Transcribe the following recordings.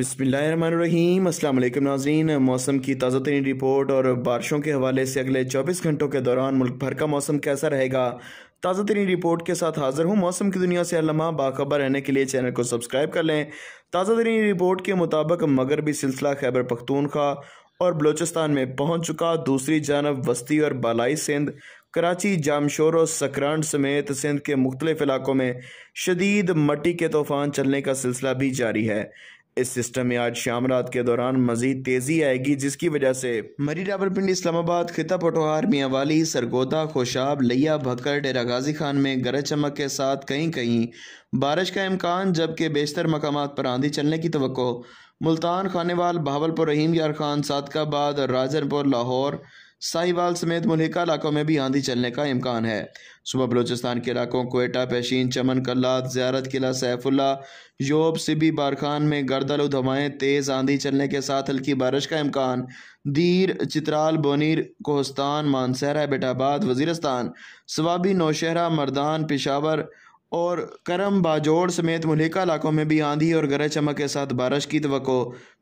अस्सलाम अल्लाम नाजीन मौसम की ताज़ा तरीन रिपोर्ट और बारिशों के हवाले से अगले 24 घंटों के दौरान मुल्क भर का मौसम कैसा रहेगा ताज़ा तरीन रिपोर्ट के साथ हाज़िर हूँ मौसम की दुनिया से लम्हा बाखबर रहने के लिए चैनल को सब्सक्राइब कर लें ताज़ा तरीन रिपोर्ट के मुताबिक मगरबी सिलसिला खैबर पख्तूनख्वा और बलोचिस्तान में पहुँच चुका दूसरी जानब वस्ती और बालाई सिंध कराची जामशोर और सकरांड समेत सिंध के मुख्तलिफ इलाकों में शदीद मट्टी के तूफ़ान चलने का सिलसिला भी जारी है इस सिस्टम में आज शाम रात के दौरान मजीद तेजी आएगी जिसकी वजह से मरी रावलपिंडी इस्लामाबाद खिता पटोहार मियाँवाली सरगोदा खोशाब लिया भक्कर डेरा गाजी खान में गरज चमक के साथ कहीं कहीं बारिश का इम्कान जबकि बेशतर मकाम पर आंधी चलने की तो मुल्तान खानेवाल बहावलपुर रहीम यार खान सादकाबाद राजनपुर लाहौर साहिवाल समेत मुलिका इलाकों में भी आंधी चलने का इम्कान है सुबह बलोचिस्तान के इलाकों कोयटा पेशीन चमन कल्ला ज्यारत किला सैफुल्ला योब सिबी बारखान में गर्दल धमाएँ तेज़ आंधी चलने के साथ हल्की बारिश का इम्कान दीर चित्राल बोनीर कोहस्तान मानसहरा बेटाबाद वजीरस्तान स्वाबी नौशहरा मरदान पिशावर और करम बाजोड़ समेत मलिका इलाकों में भी आंधी और गरज चमक के साथ बारिश की तो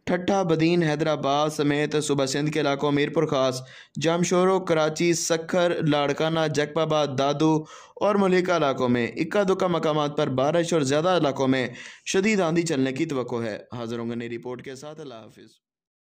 ठट्ठा बदीन हैदराबाद समेत सुबह सिंध के इलाकों मीरपुर खास जामशोरो कराची सखर लाड़काना जकबाबाद दादू और मलिका इलाकों में इक्का दुक्का मकाम पर बारिश और ज़्यादा इलाकों में शदीद आंधी चलने की तो है हाजिर होंगे नई रिपोर्ट के साथ अल्लाह हाफिज़